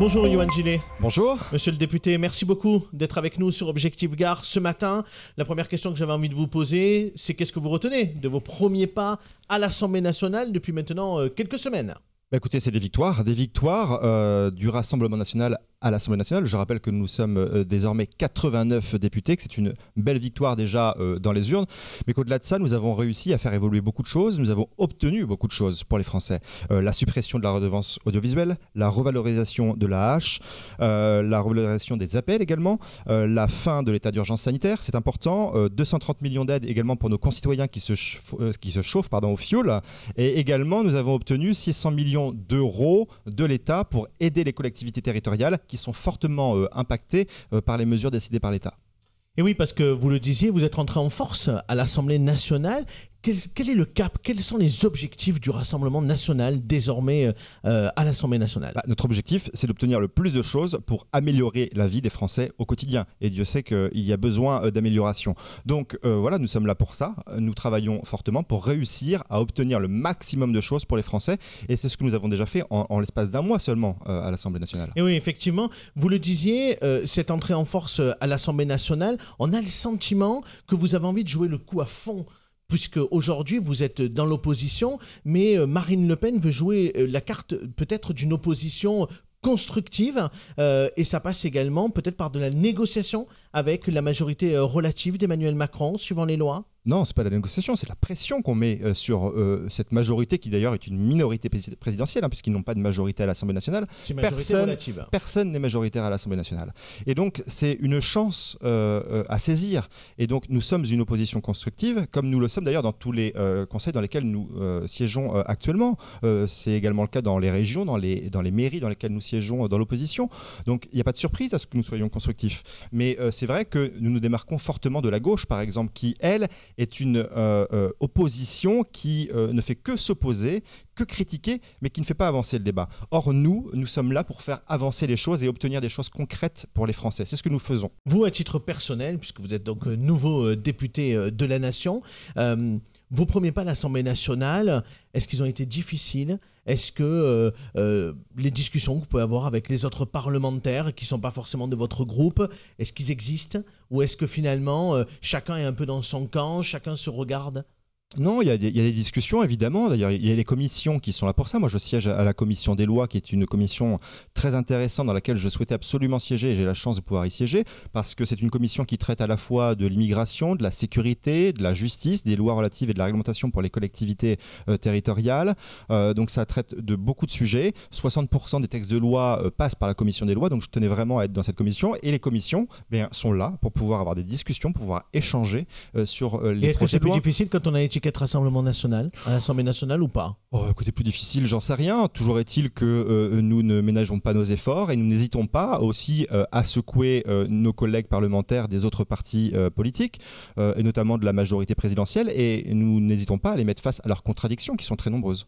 Bonjour Yohan Gillet. Bonjour. Monsieur le député, merci beaucoup d'être avec nous sur Objectif Gare ce matin. La première question que j'avais envie de vous poser, c'est qu'est-ce que vous retenez de vos premiers pas à l'Assemblée nationale depuis maintenant euh, quelques semaines bah, écoutez, c'est des victoires, des victoires euh, du Rassemblement national à l'Assemblée nationale. Je rappelle que nous sommes euh, désormais 89 députés, que c'est une belle victoire déjà euh, dans les urnes, mais qu'au-delà de ça, nous avons réussi à faire évoluer beaucoup de choses, nous avons obtenu beaucoup de choses pour les Français. Euh, la suppression de la redevance audiovisuelle, la revalorisation de la hache, la revalorisation des appels également, la fin de l'état d'urgence sanitaire, c'est important, 230 millions d'aides également pour nos concitoyens qui se, qui se chauffent pardon, au fioul, et également nous avons obtenu 600 millions d'euros de l'État pour aider les collectivités territoriales qui sont fortement euh, impactés euh, par les mesures décidées par l'État. Et oui, parce que vous le disiez, vous êtes rentré en force à l'Assemblée nationale quel, est le cap Quels sont les objectifs du Rassemblement national désormais euh, euh, à l'Assemblée nationale bah, Notre objectif, c'est d'obtenir le plus de choses pour améliorer la vie des Français au quotidien. Et Dieu sait qu'il y a besoin euh, d'amélioration. Donc voilà, nous sommes là pour ça. Nous travaillons fortement pour réussir à obtenir le maximum de choses pour les Français. Et c'est ce que nous avons déjà fait en, l'espace d'un mois seulement à l'Assemblée nationale. Et oui, effectivement, vous le disiez, cette entrée en force à l'Assemblée nationale, on a le sentiment que vous avez envie de jouer le coup à fond puisque aujourd'hui vous êtes dans l'opposition, mais euh, Marine Le Pen veut jouer euh, la carte peut-être d'une opposition constructive euh, et ça passe également peut-être par de la négociation avec la majorité relative d'Emmanuel Macron suivant les lois non, c'est pas la négociation, c'est la pression qu'on met euh, sur euh, cette majorité qui d'ailleurs est une minorité présidentielle hein, puisqu'ils n'ont pas de majorité à l'Assemblée nationale. Personne, personne n'est majoritaire à l'Assemblée nationale. Et donc c'est une chance euh, à saisir. Et donc nous sommes une opposition constructive, comme nous le sommes d'ailleurs dans tous les conseils dans lesquels nous siégeons actuellement. c'est également le cas dans les régions, dans les, dans les mairies dans lesquelles nous siégeons dans l'opposition. Donc il n'y a pas de surprise à ce que nous soyons constructifs. Mais c'est vrai que nous nous démarquons fortement de la gauche, par exemple, qui elle est une euh, euh, opposition qui euh, ne fait que s'opposer, que critiquer, mais qui ne fait pas avancer le débat. Or, nous, nous sommes là pour faire avancer les choses et obtenir des choses concrètes pour les Français. C'est ce que nous faisons. Vous, à titre personnel, puisque vous êtes donc nouveau député de la Nation, vos premiers pas à l'Assemblée nationale, est-ce qu'ils ont été difficiles est-ce que euh, euh, les discussions que vous pouvez avoir avec les autres parlementaires qui ne sont pas forcément de votre groupe, est-ce qu'ils existent Ou est-ce que finalement, euh, chacun est un peu dans son camp, chacun se regarde non, il y, a des, discussions, évidemment. D'ailleurs, il y a les commissions qui sont là pour ça. Moi, je siège à la commission des lois, qui est une commission très intéressante dans laquelle je souhaitais absolument siéger j'ai la chance de pouvoir y siéger, parce que c'est une commission qui traite à la fois de l'immigration, de la sécurité, de la justice, des lois relatives et de la réglementation pour les collectivités euh, territoriales. Euh, donc, ça traite de beaucoup de sujets. 60% des textes de loi euh, passent par la commission des lois, donc je tenais vraiment à être dans cette commission. Et les commissions bien, sont là pour pouvoir avoir des discussions, pouvoir échanger sur les et est-ce que c'est plus difficile quand on a été qu'être Rassemblement National à l'Assemblée nationale ou pas oh, Côté plus difficile, j'en sais rien. Toujours est-il que euh, nous ne ménageons pas nos efforts et nous n'hésitons pas aussi euh, à secouer euh, nos collègues parlementaires des autres partis politiques, et notamment de la majorité présidentielle, et nous n'hésitons pas à les mettre face à leurs contradictions qui sont très nombreuses.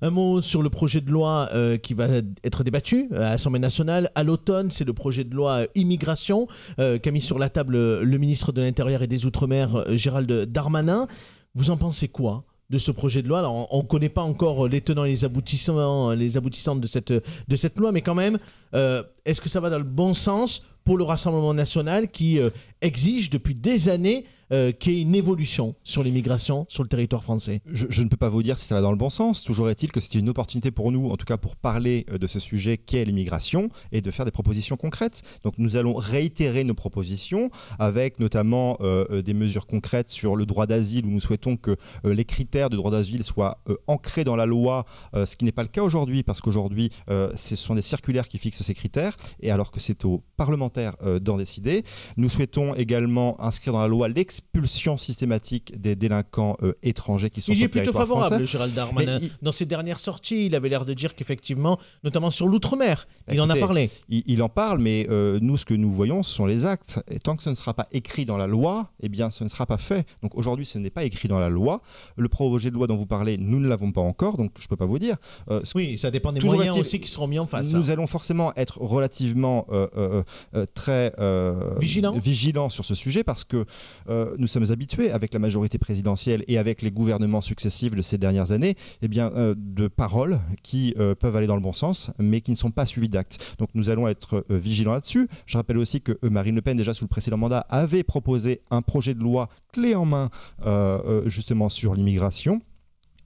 Un mot sur le projet de loi qui va être débattu à l'Assemblée nationale à l'automne. C'est le projet de loi immigration qu'a mis sur la table le ministre de l'Intérieur et des Outre-mer, Gérald Darmanin. Vous en pensez quoi de ce projet de loi Alors, on ne connaît pas encore les tenants et les aboutissants, les de cette, de cette loi, mais quand même, euh, est-ce que ça va dans le bon sens pour le Rassemblement national qui euh, exige depuis des années euh, qu'il y ait une évolution sur l'immigration sur le territoire français. Je, ne peux pas vous dire si ça va dans le bon sens. Toujours est-il que c'est une opportunité pour nous, en tout cas pour parler euh, de ce sujet qu'est l'immigration et de faire des propositions concrètes. Donc nous allons réitérer nos propositions avec notamment des mesures concrètes sur le droit d'asile où nous souhaitons que les critères de droit d'asile soient ancrés dans la loi, ce qui n'est pas le cas aujourd'hui parce qu'aujourd'hui ce sont des circulaires qui fixent ces critères et alors que c'est au parlement euh, d'en décider. Nous souhaitons également inscrire dans la loi l'expulsion systématique des délinquants euh, étrangers qui sont sur le territoire français. Il est plutôt favorable, Gérald Darmanin. Dans ses dernières sorties, il avait l'air de dire qu'effectivement, notamment sur l'outre-mer, il en a parlé. Il, en parle, mais euh, nous, ce que nous voyons, ce sont les actes. Et tant que ce ne sera pas écrit dans la loi, eh bien, ce ne sera pas fait. Donc aujourd'hui, ce n'est pas écrit dans la loi. Le projet de loi dont vous parlez, nous ne l'avons pas encore, donc je ne peux pas vous dire. oui, ça dépend des moyens aussi qui seront mis en face. Nous hein. allons forcément être relativement très euh, vigilant. sur ce sujet parce que euh, nous sommes habitués avec la majorité présidentielle et avec les gouvernements successifs de ces dernières années, eh bien, euh, de paroles qui peuvent aller dans le bon sens, mais qui ne sont pas suivies d'actes. Donc nous allons être vigilants là-dessus. Je rappelle aussi que Marine Le Pen, déjà sous le précédent mandat, avait proposé un projet de loi clé en main justement sur l'immigration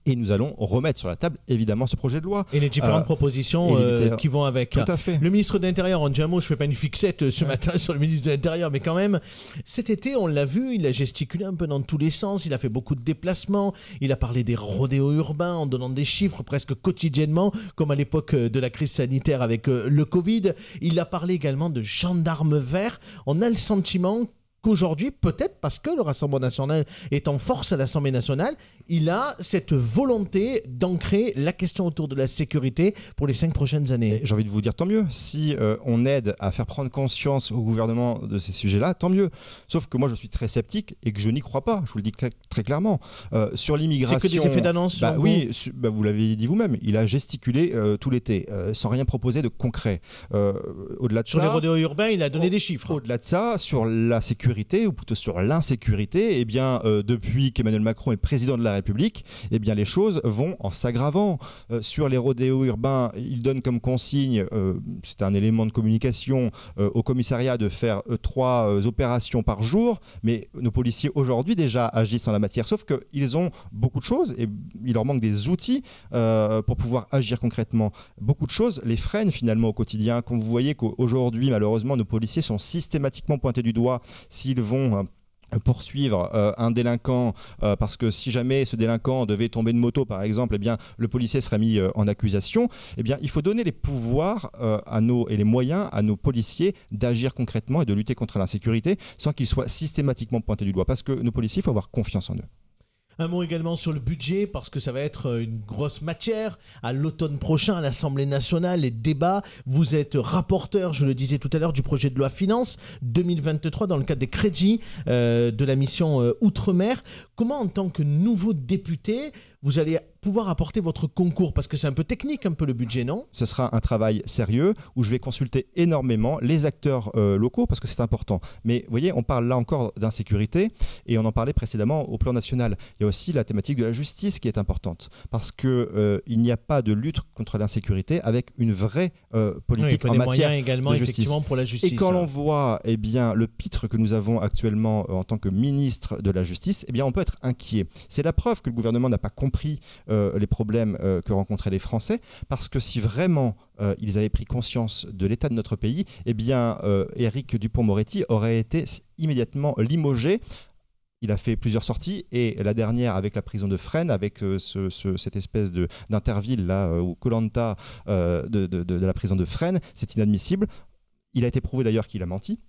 et nous allons remettre sur la table évidemment ce projet de loi. Et les différentes euh, propositions euh, qui vont avec. Tout à fait. Le ministre de l'Intérieur, en mot, je fais pas une fixette euh, ce matin sur le ministre de l'Intérieur, mais quand même, cet été, on l'a vu, il a gesticulé un peu dans tous les sens, il a fait beaucoup de déplacements, il a parlé des rodéos urbains en donnant des chiffres presque quotidiennement, comme à l'époque de la crise sanitaire avec le Covid. Il a parlé également de gendarmes verts. On a le sentiment qu'aujourd'hui, peut-être parce que le Rassemblement national est en force à l'Assemblée nationale, il a cette volonté d'ancrer la question autour de la sécurité pour les cinq prochaines années. J'ai envie de vous dire tant mieux. Si euh, on aide à faire prendre conscience au gouvernement de ces sujets-là, tant mieux. Sauf que moi, je suis très sceptique et que je n'y crois pas. Je vous le dis très, clairement. Euh, sur l'immigration. C'est que des effets d'annonce. Bah oui, bah vous, l'avez dit vous-même. Il a gesticulé euh, tout l'été sans rien proposer de concret. au-delà de sur les rodéos urbains, il a donné des chiffres. Au-delà de ça, sur la sécurité ou plutôt sur l'insécurité, eh bien, euh, depuis qu'Emmanuel Macron est président de la République, eh bien, les choses vont en s'aggravant. Euh, sur les rodéos urbains, il donne comme consigne, euh, c'est un élément de communication au commissariat de faire trois opérations par jour, mais nos policiers aujourd'hui déjà agissent en la matière, sauf qu'ils ont beaucoup de choses et il leur manque des outils pour pouvoir agir concrètement. Beaucoup de choses les freinent finalement au quotidien. Comme vous voyez qu'aujourd'hui, malheureusement, nos policiers sont systématiquement pointés du doigt s'ils vont euh, poursuivre euh, un délinquant euh, parce que si jamais ce délinquant devait tomber de moto par exemple eh bien le policier serait mis en accusation eh bien il faut donner les pouvoirs à nos et les moyens à nos policiers d'agir concrètement et de lutter contre l'insécurité sans qu'ils soient systématiquement pointés du doigt parce que nos policiers il faut avoir confiance en eux un mot également sur le budget, parce que ça va être euh, une grosse matière. À l'automne prochain, à l'Assemblée nationale, les débats. Vous êtes rapporteur, je le disais tout à l'heure, du projet de loi Finance 2023 dans le cadre des crédits euh, de la mission euh, Outre-mer comment en tant que nouveau député, vous allez pouvoir apporter votre concours Parce que c'est un peu technique, un peu le budget, non Ce sera un travail sérieux où je vais consulter énormément les acteurs euh, locaux parce que c'est important. Mais vous voyez, on parle là encore d'insécurité et on en parlait précédemment au plan national. Il y a aussi la thématique de la justice qui est importante parce qu'il euh, il n'y a pas de lutte contre l'insécurité avec une vraie euh, politique en matière également, de justice. Effectivement, pour la justice. Et quand l'on voit eh bien, le pitre que nous avons actuellement en tant que ministre de la justice, eh bien, on peut être inquiet C'est la preuve que le gouvernement n'a pas compris euh, les problèmes euh, que rencontraient les Français, parce que si vraiment euh, ils avaient pris conscience de l'état de notre pays, eh bien, Éric Dupont-Moretti aurait été immédiatement limogé il a fait plusieurs sorties et la dernière avec la prison de Fresnes, avec cette espèce d'interville là où ou Colanta de, de, la prison de Fresnes, c'est inadmissible. Il a été prouvé d'ailleurs qu'il a menti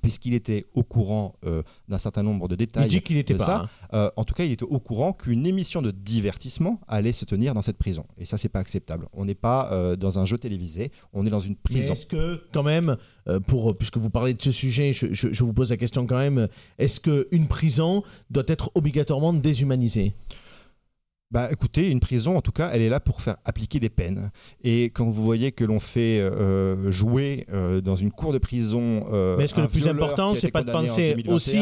puisqu'il était au courant euh, d'un certain nombre de détails. Il dit qu'il n'était pas. Ça. Hein. Euh, en tout cas, il était au courant qu'une émission de divertissement allait se tenir dans cette prison. Et ça, c'est pas acceptable. On n'est pas euh, dans un jeu télévisé, on est dans une prison. Est-ce que, quand même, pour, puisque vous parlez de ce sujet, je, je vous pose la question quand même, est-ce qu'une prison doit être obligatoirement déshumanisée bah, écoutez, une prison, en tout cas, elle est là pour faire appliquer des peines. Et quand vous voyez que l'on fait euh, jouer euh, dans une cour de prison. Euh, Mais est-ce que le plus important, c'est pas de penser aussi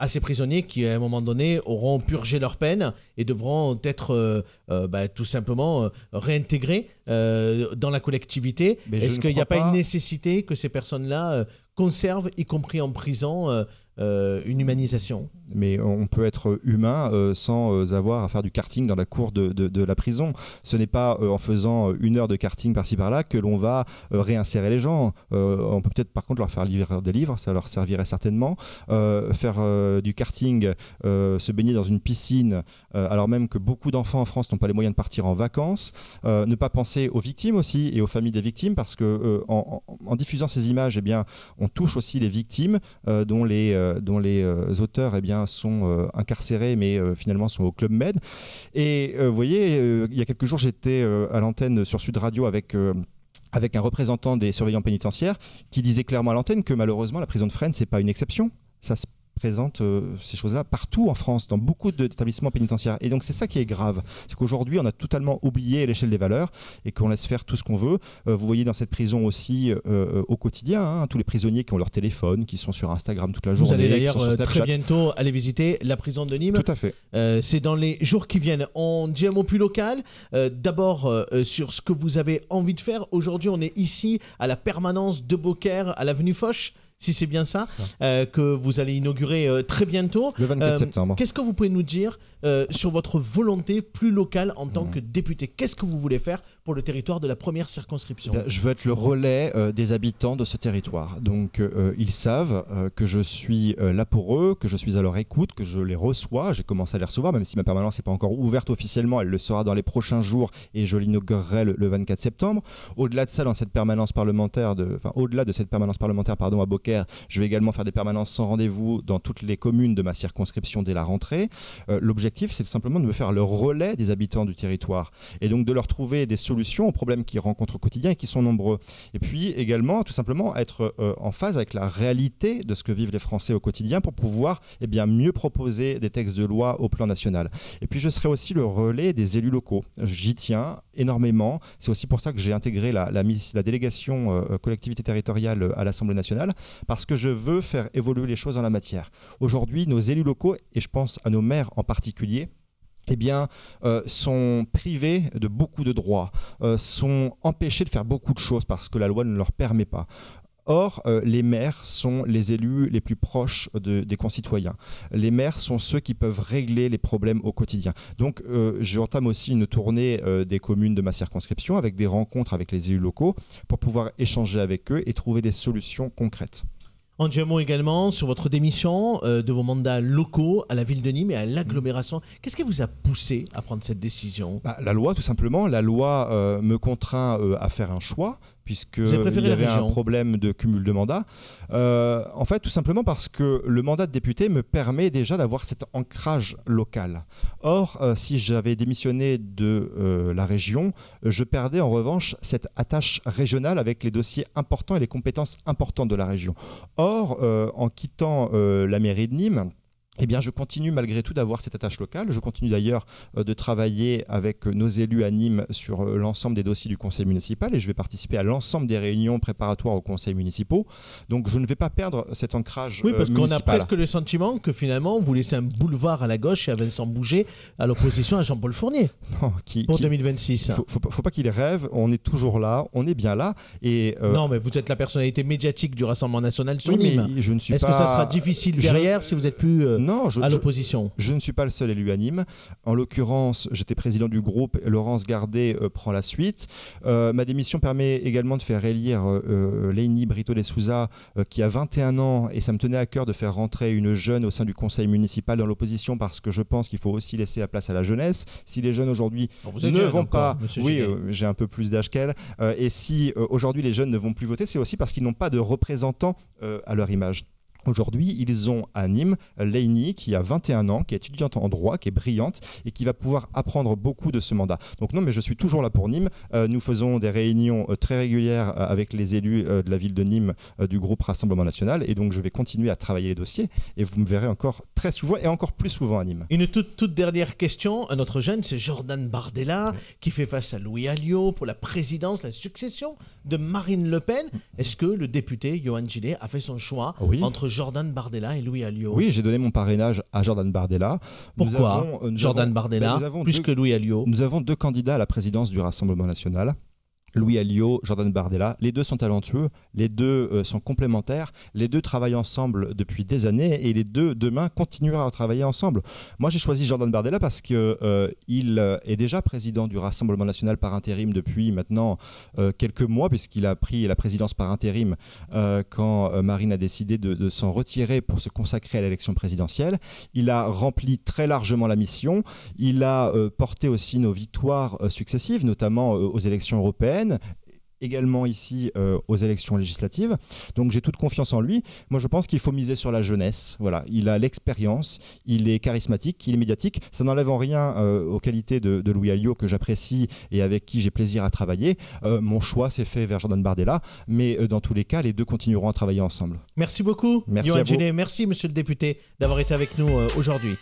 à ces prisonniers qui, à un moment donné, auront purgé leur peine et devront être bah, tout simplement réintégrés dans la collectivité Est-ce qu'il n'y a pas une nécessité que ces personnes-là conservent, y compris en prison euh, une humanisation. Mais on peut être humain euh, sans euh, avoir à faire du karting dans la cour de, la prison. Ce n'est pas en faisant une heure de karting par-ci par-là que l'on va réinsérer les gens. on peut peut-être par contre leur faire livrer des livres, ça leur servirait certainement. faire du karting, se baigner dans une piscine, alors même que beaucoup d'enfants en France n'ont pas les moyens de partir en vacances. ne pas penser aux victimes aussi et aux familles des victimes parce que en, diffusant ces images, eh bien, on touche aussi les victimes dont les euh, dont les euh, auteurs eh bien, sont euh, incarcérés, mais finalement sont au Club Med. Et vous voyez, il y a quelques jours, j'étais à l'antenne sur Sud Radio avec avec un représentant des surveillants pénitentiaires qui disait clairement à l'antenne que malheureusement la prison de Fresnes c'est pas une exception. Ça se présente euh, ces choses-là partout en France, dans beaucoup d'établissements pénitentiaires. Et donc c'est ça qui est grave, c'est qu'aujourd'hui on a totalement oublié l'échelle des valeurs et qu'on laisse faire tout ce qu'on veut. Euh, vous voyez dans cette prison aussi euh, au quotidien, hein, tous les prisonniers qui ont leur téléphone, qui sont sur Instagram toute la journée. Vous allez d'ailleurs très bientôt aller visiter la prison de Nîmes. Tout à fait. c'est dans les jours qui viennent. On dit un mot plus local. D'abord sur ce que vous avez envie de faire. Aujourd'hui on est ici à la permanence de Beaucaire, à l'avenue Foch si c'est bien ça, euh, que vous allez inaugurer euh, très bientôt. Le 24 euh, septembre. Qu'est-ce que vous pouvez nous dire sur votre volonté plus locale en tant mm. que député Qu'est-ce que vous voulez faire pour le territoire de la première circonscription eh Je veux être le relais des habitants de ce territoire. Donc ils savent que je suis là pour eux, que je suis à leur écoute, que je les reçois. J'ai commencé à les recevoir, même si ma permanence n'est pas encore ouverte officiellement. Elle le sera dans les prochains jours et je l'inaugurerai le, 24 septembre. Au-delà de ça, dans cette permanence parlementaire, de, enfin, au-delà de cette permanence parlementaire, pardon, à Boca, je vais également faire des permanences sans rendez-vous dans toutes les communes de ma circonscription dès la rentrée. Euh, l'objectif, c'est tout simplement de me faire le relais des habitants du territoire et donc de leur trouver des solutions aux problèmes qu'ils rencontrent au quotidien et qui sont nombreux. Et puis également, tout simplement, être euh, en phase avec la réalité de ce que vivent les Français au quotidien pour pouvoir eh bien, mieux proposer des textes de loi au plan national. Et puis je serai aussi le relais des élus locaux. J'y tiens énormément. C'est aussi pour ça que j'ai intégré la, la délégation euh, collectivité territoriale à l'Assemblée nationale, parce que je veux faire évoluer les choses en la matière. Aujourd'hui, nos élus locaux, et je pense à nos maires en particulier, eh bien, euh, sont privés de beaucoup de droits, euh, sont empêchés de faire beaucoup de choses parce que la loi ne leur permet pas. Or, euh, les maires sont les élus les plus proches des concitoyens. Les maires sont ceux qui peuvent régler les problèmes au quotidien. Donc, euh, j'entame aussi une tournée euh, des communes de ma circonscription avec des rencontres avec les élus locaux pour pouvoir échanger avec eux et trouver des solutions concrètes. En également, sur votre démission de vos mandats locaux à la ville de Nîmes et à l'agglomération, mm. qu'est-ce qui vous a poussé à prendre cette décision bah, La loi, tout simplement. La loi me contraint à faire un choix puisque y un problème de cumul de mandats. Euh, en fait, tout simplement parce que le mandat de député me permet déjà d'avoir cet ancrage local. Or, euh, si j'avais démissionné de euh, la région, je perdais en revanche cette attache régionale avec les dossiers importants et les compétences importantes de la région. Or, en quittant la mairie de Nîmes, eh bien, je continue malgré tout d'avoir cette attache locale. Je continue d'ailleurs euh, de travailler avec euh, nos élus à Nîmes sur euh, l'ensemble des dossiers du conseil municipal et je vais participer à l'ensemble des réunions préparatoires aux conseils municipaux. Donc, je ne vais pas perdre cet ancrage. Oui, parce qu'on a presque le sentiment que finalement, vous laissez un boulevard à la gauche et à Vincent Bouger à l'opposition à Jean-Paul Fournier qui, pour 2026. Il faut, faut, pas qu'il rêve. On est toujours là. On est bien là. Et non, mais vous êtes la personnalité médiatique du Rassemblement national sur Nîmes. Je ne suis Est-ce que ça sera difficile derrière si vous êtes plus non, je, à l'opposition. Je, ne suis pas le seul élu à En l'occurrence, j'étais président du groupe. Laurence Gardet euh, prend la suite. Euh, ma démission permet également de faire élire euh, Brito de Souza, qui a 21 ans, et ça me tenait à cœur de faire rentrer une jeune au sein du conseil municipal dans l'opposition parce que je pense qu'il faut aussi laisser la place à la jeunesse. Si les jeunes aujourd'hui ne vont pas, oui, j'ai un peu plus d'âge qu'elle, et si aujourd'hui les jeunes ne vont plus voter, c'est aussi parce qu'ils n'ont pas de représentants à leur image. Aujourd'hui, ils ont à Nîmes Leini, qui a 21 ans, qui est étudiante en droit, qui est brillante et qui va pouvoir apprendre beaucoup de ce mandat. Donc non, mais je suis toujours là pour Nîmes. Euh, nous faisons des réunions euh, très régulières euh, avec les élus de la ville de Nîmes du groupe Rassemblement National et donc je vais continuer à travailler les dossiers et vous me verrez encore très souvent et encore plus souvent à Nîmes. Une toute, dernière question. Notre jeune, c'est Jordan Bardella qui fait face à Louis Alliot pour la présidence, la succession de Marine Le Pen. Mm. Est-ce que le député Johan Gillet a fait son choix oui. entre Jordan Bardella et Louis Alliot. Oui, j'ai donné mon parrainage à Jordan Bardella. Pourquoi euh, Jordan Bardella, ben, plus que Louis Alliot Nous avons deux candidats à la présidence du Rassemblement national. Louis Alliot, Jordan Bardella. Les deux sont talentueux, les deux euh, sont complémentaires, les deux travaillent ensemble depuis des années et les deux demain continueront à travailler ensemble. Moi, j'ai choisi Jordan Bardella parce qu'il euh, euh, est déjà président du Rassemblement national par intérim depuis maintenant quelques mois, puisqu'il a pris la présidence par intérim quand Marine a décidé de s'en retirer pour se consacrer à l'élection présidentielle. Il a rempli très largement la mission. Il a porté aussi nos victoires successives, notamment aux élections européennes également ici euh, aux élections législatives. Donc j'ai toute confiance en lui. Moi je pense qu'il faut miser sur la jeunesse. Voilà, il a l'expérience, il est charismatique, il est médiatique. Ça n'enlève en rien euh, aux qualités de, Louis Alliot que j'apprécie et avec qui j'ai plaisir à travailler. Euh, mon choix s'est fait vers Jordan Bardella, mais dans tous les cas, les deux continueront à travailler ensemble. Merci beaucoup, Merci, à Merci, Monsieur le député, d'avoir été avec nous aujourd'hui.